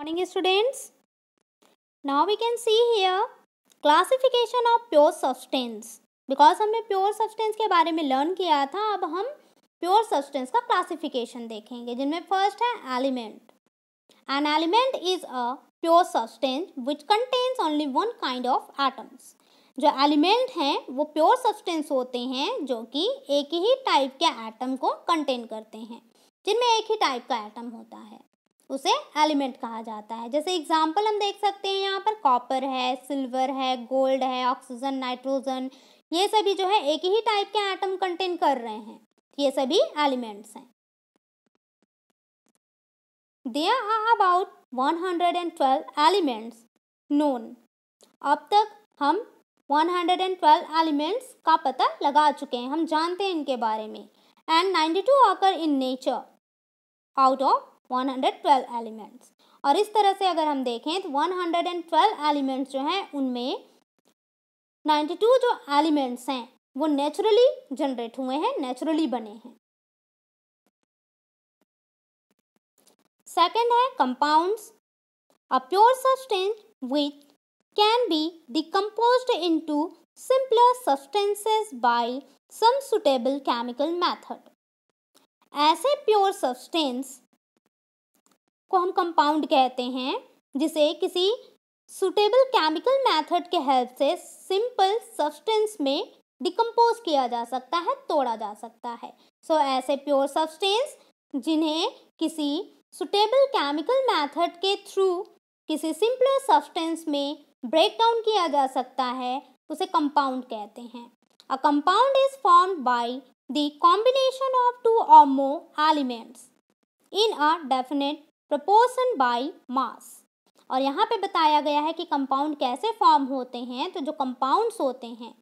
Morning students. Now we can see here classification of pure substance. Because humne pure substance ke bare mein learn kiya tha ab hum pure substance ka classification dekhenge jinme first hai element. An element is a pure substance which contains only one kind of atoms. जो element हैं वो pure substance होते हैं जो कि एक ही type के एटम को कंटेन करते हैं जिनमें एक ही टाइप का एटम होता है उसे एलिमेंट कहा जाता है जैसे एग्जाम्पल हम देख सकते हैं यहाँ पर कॉपर है सिल्वर है गोल्ड है ऑक्सीजन नाइट्रोजन ये सभी जो है एक ही टाइप के आइटम कंटेन कर रहे हैं ये सभी एलिमेंट्स हैं there are about 112 elements known अब तक हम 112 एलिमेंट्स का पता लगा चुके हैं हम जानते हैं इनके बारे में and 92 to occur in nature out of one hundred twelve elements और इस तरह से अगर हम देखें तो one hundred and twelve elements जो हैं उनमें नाइन्टी टू जो एलिमेंट्स हैं वो नेचुरली जनरेट हुए हैं नेचुरली बने हैं सेकेंड है compounds a pure substance which can be decompose into simpler substances by some suitable chemical method ऐसे प्योर सब्सटेंस को हम कंपाउंड कहते हैं जिसे किसी सुटेबल केमिकल मेथड के हेल्प से सिंपल सब्सटेंस में डिकम्पोज किया जा सकता है तोड़ा जा सकता है सो so, ऐसे प्योर सब्सटेंस जिन्हें किसी सुटेबल केमिकल मेथड के थ्रू किसी सिंपलर सब्सटेंस में ब्रेक डाउन किया जा सकता है उसे कंपाउंड कहते हैं a compound is form by the combination of two ऑमो elements in a definite proportion by mass और यहाँ पे बताया गया है कि कंपाउंड कैसे फॉर्म होते हैं तो जो कंपाउंड्स होते हैं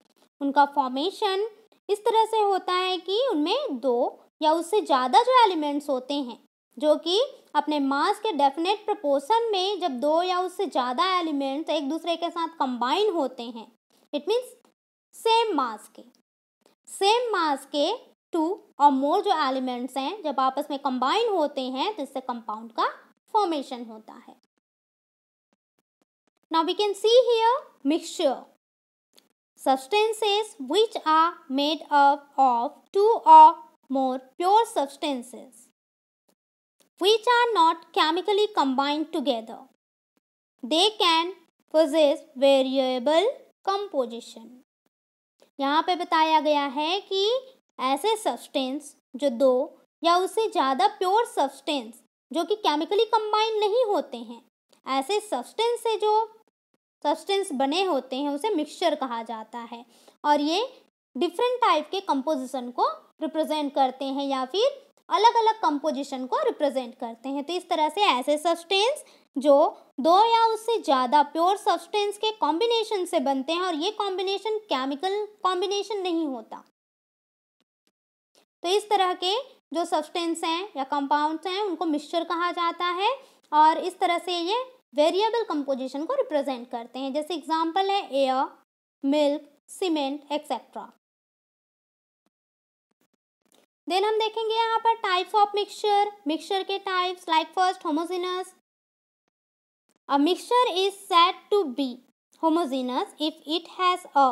उनका फॉर्मेशन इस तरह से होता है कि उनमें दो या उससे ज़्यादा जो एलिमेंट्स होते हैं जो कि अपने मास के डेफिनेट प्रपोर्शन में जब दो या उससे ज़्यादा एलिमेंट्स एक दूसरे के साथ कंबाइन होते हैं इट मीन्स सेम मास के सेम मास के टू और मोर जो एलिमेंट्स हैं जब आपस में कंबाइन होते हैं तो इससे कंपाउंड का फॉर्मेशन होता है now we can see here mixture substances which are made up of two or more pure substances which are not chemically combined together they can possess variable composition यहाँ पे बताया गया है कि ऐसे सब्सटेंस जो दो या उससे ज़्यादा प्योर सब्सटेंस जो कि केमिकली कंबाइन नहीं होते हैं ऐसे सब्सटेंस से जो सब्सटेंस बने होते हैं उसे मिक्सचर कहा जाता है और ये डिफरेंट टाइप के कंपोजिशन को रिप्रेजेंट करते हैं या फिर अलग अलग कंपोजिशन को रिप्रेजेंट करते हैं तो इस तरह से ऐसे सब्सटेंस जो दो या उससे ज़्यादा प्योर सब्सटेंस के कॉम्बिनेशन से बनते हैं और ये कॉम्बिनेशन केमिकल कॉम्बिनेशन नहीं होता तो इस तरह के जो सब्सटेंस हैं या कंपाउंड्स हैं उनको मिक्सचर कहा जाता है और इस तरह से ये वेरिएबल कंपोजिशन को रिप्रेजेंट करते हैं जैसे एग्जाम्पल है air milk cement etcetera then हम देखेंगे यहाँ पर टाइप्स ऑफ मिक्सचर मिक्सचर के types like first homogeneous a mixture is said to be homogeneous if it has a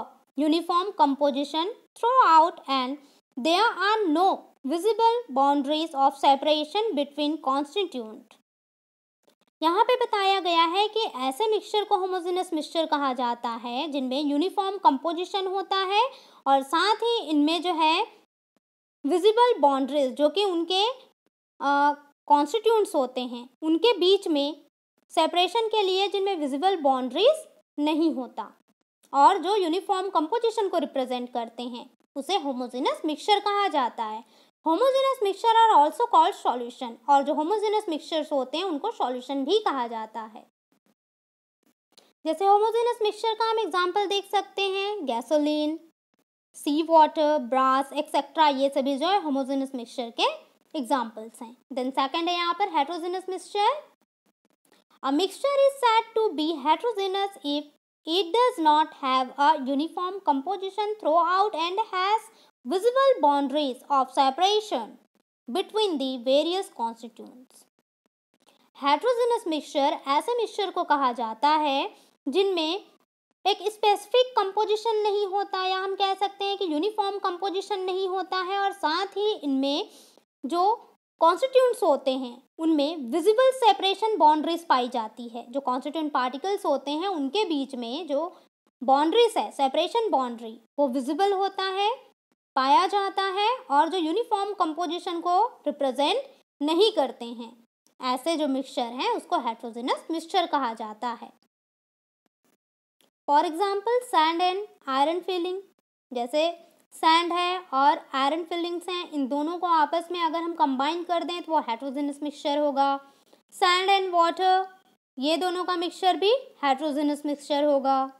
composition throughout and there are no visible boundaries of separation between constituent यहाँ पे बताया गया है कि ऐसे mixture को homogeneous mixture कहा जाता है जिनमें यूनिफॉर्म कंपोजिशन होता है और साथ ही इनमें जो है विजिबल बाउंड्रीज जो कि उनके कॉन्स्टिट्यूंट्स होते हैं उनके बीच में सेपरेशन के लिए जिनमें विजिबल बाउंड्रीज नहीं होता और जो यूनिफॉर्म कंपोजिशन को रिप्रेजेंट करते हैं उसे होमोजेनस मिक्सचर कहा जाता है homogeneous mixture are also called solution और जो होमोजेनस मिक्सचर्स होते हैं उनको सॉल्यूशन भी कहा जाता है जैसे होमोजेनस मिक्सचर का हम एग्जांपल देख सकते हैं gasoline sea water brass etcetera ये सभी जो है होमोजेनस मिक्सचर के एग्जाम्पल्स हैं देन सेकेंड है यहाँ पर heterogeneous mixture a mixture is said to be heterogeneous if it does not have a uniform composition throughout and has visible boundaries of separation between the various constituents. Heterogeneous mixture ऐसे mixture को कहा जाता है जिनमें एक specific composition नहीं होता या हम कह सकते हैं कि यूनिफॉर्म कंपोजिशन नहीं होता है और साथ ही इनमें जो कॉन्स्टिट्यूंट्स होते हैं उनमें विजिबल सेपरेशन बाउंड्रीज पाई जाती है जो कॉन्स्टिट्यूंट पार्टिकल्स होते हैं उनके बीच में जो बाउंड्रीज है सेपरेशन बाउंड्री वो विजिबल होता है पाया जाता है और जो यूनिफॉर्म कंपोजिशन को रिप्रेजेंट नहीं करते हैं ऐसे जो मिक्सचर हैं उसको हेट्रोजेनस मिक्सचर कहा जाता है for example sand and iron filing जैसे सैंड है और आयरन फिलिंग्स हैं इन दोनों को आपस में अगर हम कंबाइन कर दें तो वो हेट्रोजेनस मिक्सचर होगा सैंड एंड वाटर ये दोनों का मिक्सचर भी हेट्रोजेनस मिक्सचर होगा